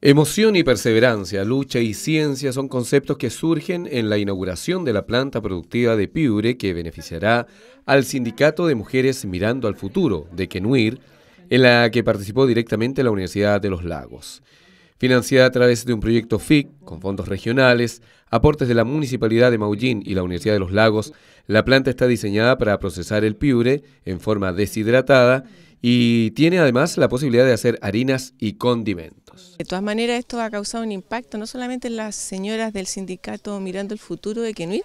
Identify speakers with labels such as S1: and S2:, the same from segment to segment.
S1: Emoción y perseverancia, lucha y ciencia son conceptos que surgen en la inauguración de la planta productiva de Piure que beneficiará al Sindicato de Mujeres Mirando al Futuro de Kenuir, en la que participó directamente la Universidad de los Lagos. Financiada a través de un proyecto FIC con fondos regionales, aportes de la Municipalidad de Maullín y la Universidad de los Lagos, la planta está diseñada para procesar el piure en forma deshidratada y tiene además la posibilidad de hacer harinas y condimentos.
S2: De todas maneras, esto ha causado un impacto no solamente en las señoras del sindicato Mirando el Futuro de Quenuir,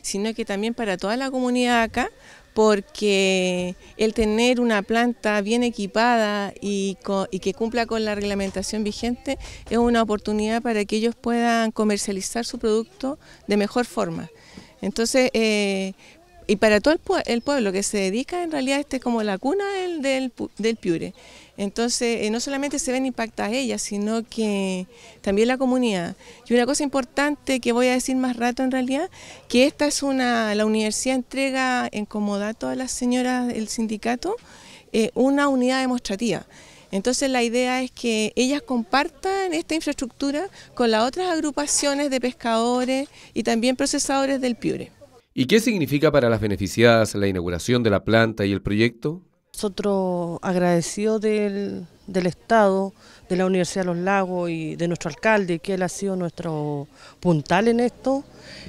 S2: sino que también para toda la comunidad acá, porque el tener una planta bien equipada y, que cumpla con la reglamentación vigente es una oportunidad para que ellos puedan comercializar su producto de mejor forma. Entonces, eh, y para todo el, pueblo que se dedica en realidad este es como la cuna del, del, Piure. Entonces, eh, no solamente se ven impactadas ellas, sino que también la comunidad. Y una cosa importante que voy a decir más rato en realidad, que esta es una, la universidad entrega en comodato a las señoras del sindicato eh, una unidad demostrativa. Entonces la idea es que ellas compartan esta infraestructura con las otras agrupaciones de pescadores y también
S3: procesadores del Piure.
S1: ¿Y qué significa para las beneficiadas la inauguración de la planta y el proyecto?
S3: Nosotros agradecidos del, Estado, de la Universidad de los Lagos y de nuestro alcalde, que él ha sido nuestro puntal en esto,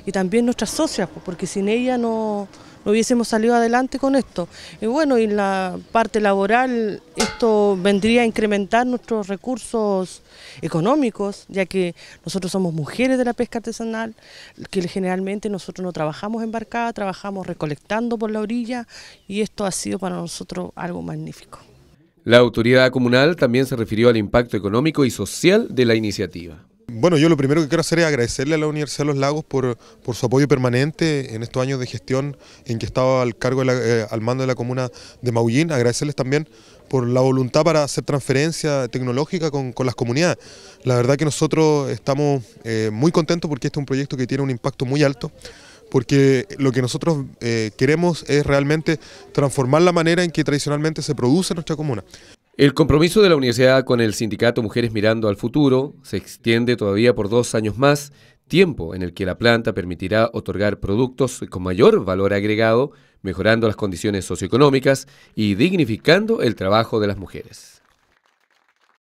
S3: y también nuestras socias, porque sin ella no, no hubiésemos salido adelante con esto. Y bueno, en la parte laboral, esto vendría a incrementar nuestros recursos económicos, ya que nosotros somos mujeres de la pesca artesanal, que generalmente nosotros no trabajamos embarcada, trabajamos recolectando por la orilla, y esto ha sido para
S4: nosotros algo magnífico.
S1: La autoridad comunal también se refirió al impacto económico y social de la iniciativa.
S4: Bueno, yo lo primero que quiero hacer es agradecerle a la Universidad de los Lagos por, su apoyo permanente en estos años de gestión en que estaba al cargo eh, al mando de la comuna de Maullín. Agradecerles también por la voluntad para hacer transferencia tecnológica con, las comunidades. La verdad que nosotros estamos eh, muy contentos porque este es un proyecto que tiene un impacto muy alto porque lo que nosotros eh, queremos es realmente transformar la manera en que tradicionalmente se produce nuestra comuna.
S1: El compromiso de la universidad con el sindicato Mujeres Mirando al Futuro se extiende todavía por dos años más, tiempo en el que la planta permitirá otorgar productos con mayor valor agregado, mejorando las condiciones socioeconómicas y dignificando el trabajo de las mujeres.